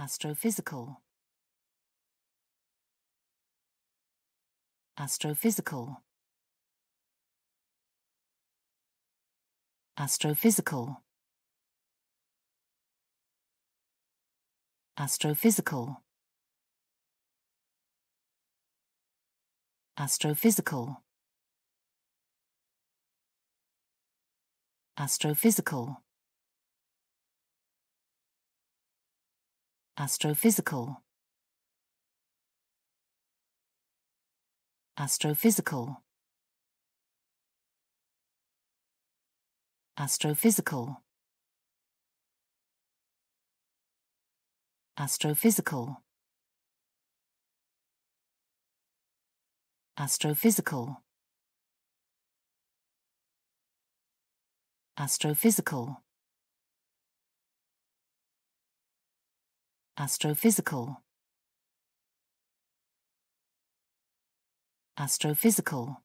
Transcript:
Astrophysical. Astrophysical. Astrophysical. Astrophysical. Astrophysical. Astrophysical. Astrophysical. Astrophysical. Astrophysical. Astrophysical. Astrophysical. Astrophysical. Astrophysical. Astrophysical.